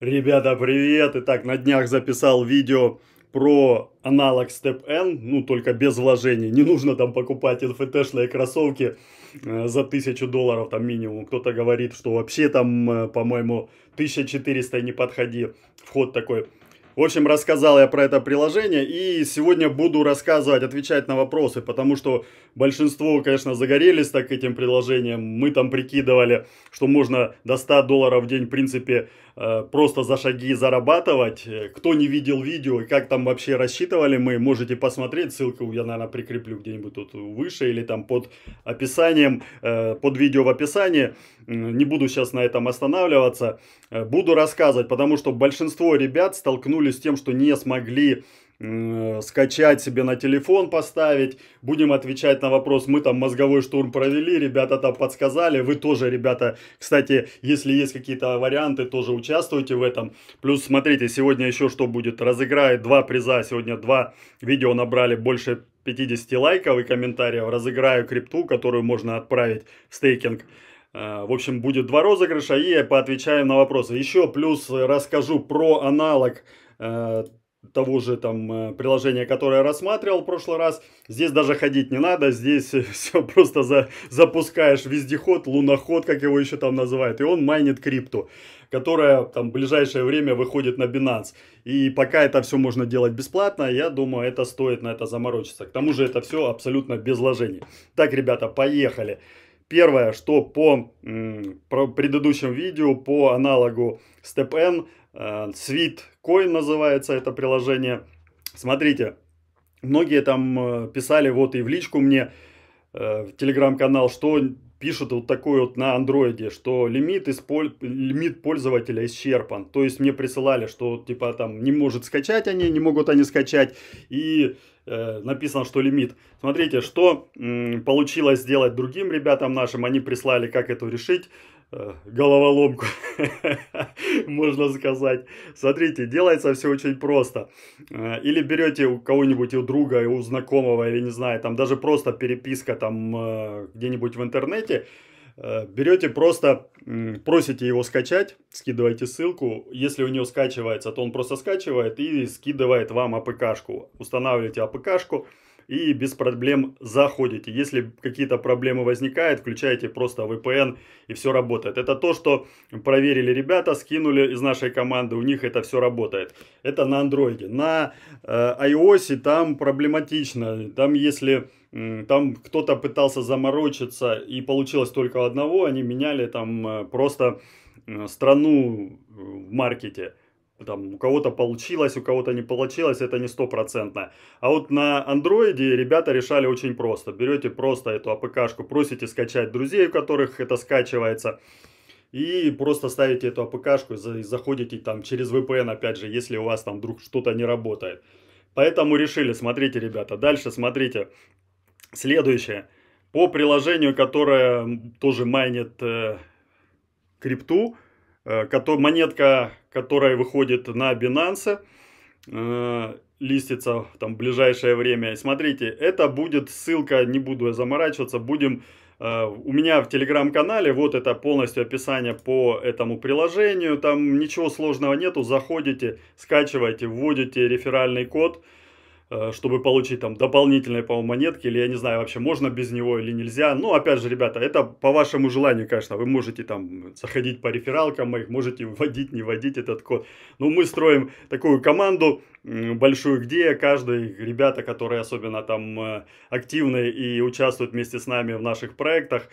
Ребята, привет! Итак, на днях записал видео про аналог Step N, ну только без вложений. Не нужно там покупать NFT-шные кроссовки э, за 1000 долларов там минимум. Кто-то говорит, что вообще там, э, по-моему, 1400 не подходи. Вход такой. В общем, рассказал я про это приложение и сегодня буду рассказывать, отвечать на вопросы, потому что большинство, конечно, загорелись так этим приложением. Мы там прикидывали, что можно до 100 долларов в день, в принципе, Э, просто за шаги зарабатывать. Кто не видел видео и как там вообще рассчитывали мы, можете посмотреть. Ссылку я, наверное, прикреплю где-нибудь тут выше или там под описанием, э, под видео в описании. Не буду сейчас на этом останавливаться. Э, буду рассказывать, потому что большинство ребят столкнулись с тем, что не смогли Э, скачать себе на телефон поставить, будем отвечать на вопрос, мы там мозговой штурм провели, ребята там подсказали, вы тоже, ребята, кстати, если есть какие-то варианты, тоже участвуйте в этом. Плюс, смотрите, сегодня еще что будет, разыграет два приза, сегодня два видео набрали больше 50 лайков и комментариев, разыграю крипту, которую можно отправить в стейкинг. Э, в общем, будет два розыгрыша и я поотвечаю на вопросы. Еще плюс э, расскажу про аналог того же там э, приложения, которое я рассматривал в прошлый раз. Здесь даже ходить не надо, здесь все просто за, запускаешь вездеход, луноход, как его еще там называют, и он майнит крипту, которая там в ближайшее время выходит на Binance. И пока это все можно делать бесплатно, я думаю, это стоит на это заморочиться. К тому же это все абсолютно без вложений. Так, ребята, поехали. Первое, что по м, предыдущему видео, по аналогу StepN, Э, свит Coin называется это приложение. Смотрите, многие там э, писали вот и в личку мне, э, в телеграм-канал, что пишут вот такой вот на андроиде, что лимит, исполь... лимит пользователя исчерпан. То есть мне присылали, что типа там не может скачать они, не могут они скачать. И э, написано, что лимит. Смотрите, что м, получилось сделать другим ребятам нашим. Они прислали, как это решить. Э, головоломку, можно сказать. Смотрите, делается все очень просто. Э, или берете у кого-нибудь, у друга, у знакомого, или не знаю, там даже просто переписка там э, где-нибудь в интернете, берете просто, просите его скачать, скидываете ссылку. Если у него скачивается, то он просто скачивает и скидывает вам APK-шку. Устанавливаете APK-шку и без проблем заходите. Если какие-то проблемы возникают, включаете просто VPN и все работает. Это то, что проверили ребята, скинули из нашей команды, у них это все работает. Это на андроиде. На э, iOS там проблематично. Там если там кто-то пытался заморочиться и получилось только одного, они меняли там э, просто э, страну э, в маркете там у кого-то получилось, у кого-то не получилось, это не стопроцентно. А вот на андроиде ребята решали очень просто. Берете просто эту апк-шку, просите скачать друзей, у которых это скачивается, и просто ставите эту АПКшку и заходите там через VPN, опять же, если у вас там вдруг что-то не работает. Поэтому решили, смотрите, ребята, дальше смотрите. Следующее. По приложению, которое тоже майнит э, крипту, Э, монетка, которая выходит на Binance, э, листится там в ближайшее время. Смотрите, это будет ссылка, не буду я заморачиваться, будем... Э, у меня в телеграм-канале, вот это полностью описание по этому приложению, там ничего сложного нету, заходите, скачивайте, вводите реферальный код, Э, чтобы получить там дополнительные, по-моему, монетки, или я не знаю, вообще можно без него или нельзя. Ну, опять же, ребята, это по вашему желанию, конечно, вы можете там заходить по рефералкам моих, можете вводить, не вводить этот код. Но ну, мы строим такую команду большую, где каждый, ребята, которые особенно там э, активны и участвуют вместе с нами в наших проектах,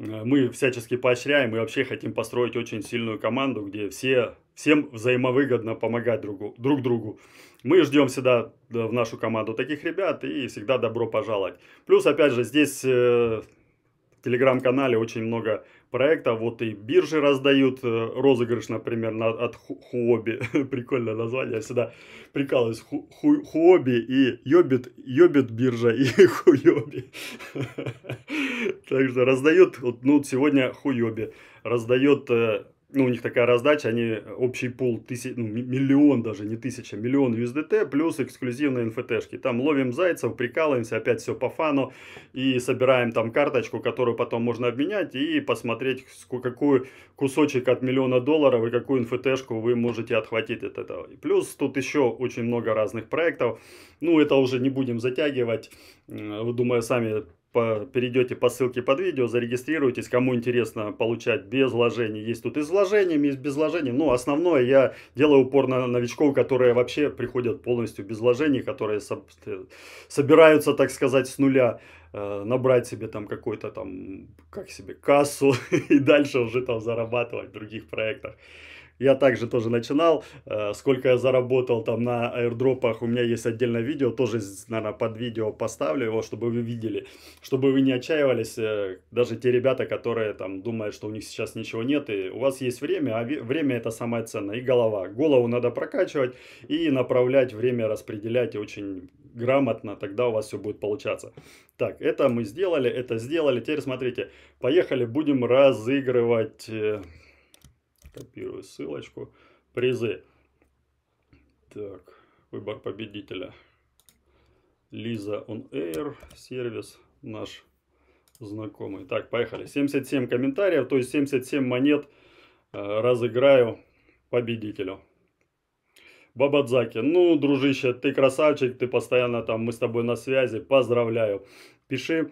э, мы всячески поощряем и вообще хотим построить очень сильную команду, где все всем взаимовыгодно помогать другу, друг другу. Мы ждем всегда в нашу команду таких ребят и всегда добро пожаловать. Плюс, опять же, здесь э, в телеграм-канале очень много проектов. Вот и биржи раздают э, розыгрыш, например, на, от Хуоби. Прикольное название, я всегда прикалываюсь. Ху, ху, хуоби и Йобит, Йобит биржа и Хуйоби. Так что раздают, ну, сегодня Хуйоби раздает э, ну, у них такая раздача, они э, общий пул тысяч, ну, миллион даже, не тысяча, миллион USDT, плюс эксклюзивные НФТшки. Там ловим зайцев, прикалываемся, опять все по фану, и собираем там карточку, которую потом можно обменять, и посмотреть, какой кусочек от миллиона долларов и какую НФТшку вы можете отхватить от этого. И плюс тут еще очень много разных проектов. Ну, это уже не будем затягивать, вы, думаю, сами по, перейдете по ссылке под видео, зарегистрируйтесь, кому интересно получать без вложений. Есть тут и с вложениями, и без вложений. Ну, основное я делаю упор на новичков, которые вообще приходят полностью без вложений, которые со э, собираются, так сказать, с нуля э, набрать себе там какой-то там, как себе, кассу и дальше уже там зарабатывать в других проектах. Я также тоже начинал. Э, сколько я заработал там на аирдропах, у меня есть отдельное видео, тоже, наверное, под видео поставлю его, чтобы вы видели, чтобы вы не отчаивались, э, даже те ребята, которые там думают, что у них сейчас ничего нет, и у вас есть время, а время это самое ценное, и голова. Голову надо прокачивать и направлять время, распределять очень грамотно, тогда у вас все будет получаться. Так, это мы сделали, это сделали, теперь смотрите, поехали, будем разыгрывать... Э, Копирую ссылочку. Призы. Так, выбор победителя. Лиза on Air, сервис наш знакомый. Так, поехали. 77 комментариев, то есть 77 монет э, разыграю победителю. Бабадзаки, ну, дружище, ты красавчик, ты постоянно там, мы с тобой на связи, поздравляю. Пиши,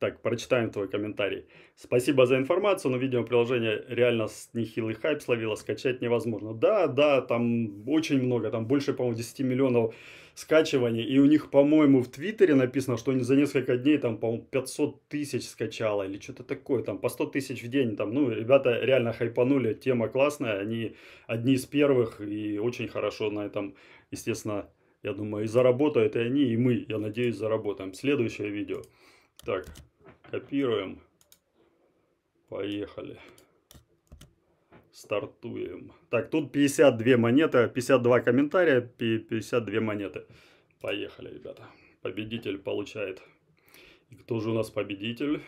так, прочитаем твой комментарий. Спасибо за информацию, но приложение реально с нехилый хайп словило, скачать невозможно. Да, да, там очень много, там больше, по-моему, 10 миллионов скачиваний. И у них, по-моему, в Твиттере написано, что они за несколько дней там, по-моему, 500 тысяч скачало или что-то такое, там по 100 тысяч в день. Там, ну, ребята реально хайпанули, тема классная, они одни из первых и очень хорошо на этом, естественно, я думаю, и заработают и они, и мы, я надеюсь, заработаем. Следующее видео. Так, копируем. Поехали. Стартуем. Так, тут 52 монеты, 52 комментария, 52 монеты. Поехали, ребята. Победитель получает. И кто же у нас победитель?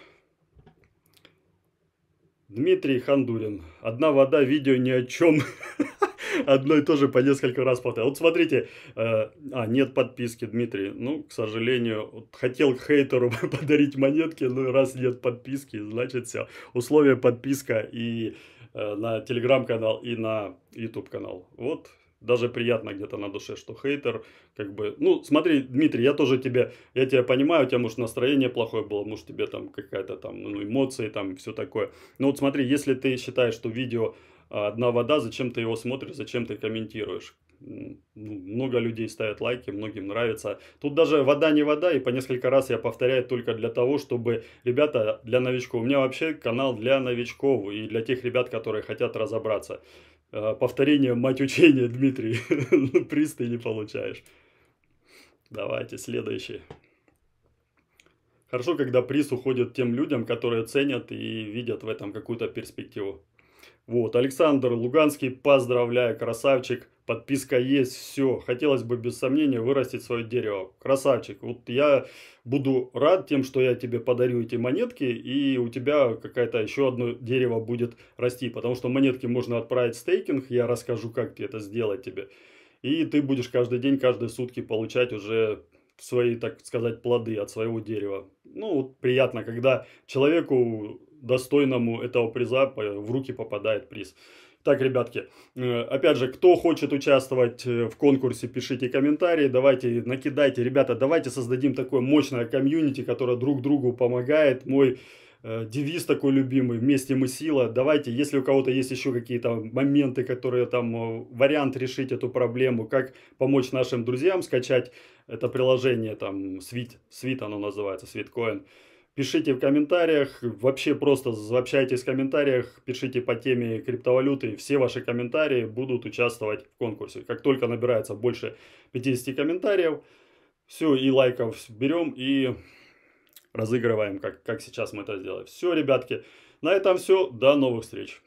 Дмитрий Хандурин. Одна вода, видео ни о чем. одно и то же по несколько раз повторял. Вот смотрите, э, а, нет подписки, Дмитрий. Ну, к сожалению, вот хотел хейтеру подарить монетки, но ну, раз нет подписки, значит все. Условия подписка и э, на телеграм-канал, и на YouTube канал. Вот, даже приятно где-то на душе, что хейтер, как бы, ну, смотри, Дмитрий, я тоже тебе, я тебя понимаю, у тебя, может, настроение плохое было, может, тебе там какая-то там, ну, эмоции там, все такое. Но вот смотри, если ты считаешь, что видео а одна вода, зачем ты его смотришь, зачем ты комментируешь. Ну, много людей ставят лайки, многим нравится. Тут даже вода не вода, и по несколько раз я повторяю только для того, чтобы, ребята, для новичков. У меня вообще канал для новичков и для тех ребят, которые хотят разобраться. А, повторение мать учения, Дмитрий. Ну, приз ты не получаешь. Давайте, следующий. Хорошо, когда приз уходит тем людям, которые ценят и видят в этом какую-то перспективу. Вот, Александр Луганский, поздравляю, красавчик. Подписка есть, все. Хотелось бы без сомнения вырастить свое дерево. Красавчик, вот я буду рад тем, что я тебе подарю эти монетки, и у тебя какая-то еще одно дерево будет расти. Потому что монетки можно отправить в стейкинг, я расскажу, как это сделать тебе. И ты будешь каждый день, каждые сутки получать уже свои, так сказать, плоды от своего дерева. Ну, вот приятно, когда человеку достойному этого приза в руки попадает приз. Так, ребятки, э, опять же, кто хочет участвовать э, в конкурсе, пишите комментарии, давайте, накидайте. Ребята, давайте создадим такое мощное комьюнити, которое друг другу помогает. Мой э, девиз такой любимый, вместе мы сила. Давайте, если у кого-то есть еще какие-то моменты, которые там, вариант решить эту проблему, как помочь нашим друзьям скачать это приложение, там, Свит, Свит оно называется, Свиткоин. Coin Пишите в комментариях, вообще просто общайтесь в комментариях, пишите по теме криптовалюты. Все ваши комментарии будут участвовать в конкурсе. Как только набирается больше 50 комментариев, все, и лайков берем и разыгрываем, как, как сейчас мы это сделаем. Все, ребятки, на этом все. До новых встреч.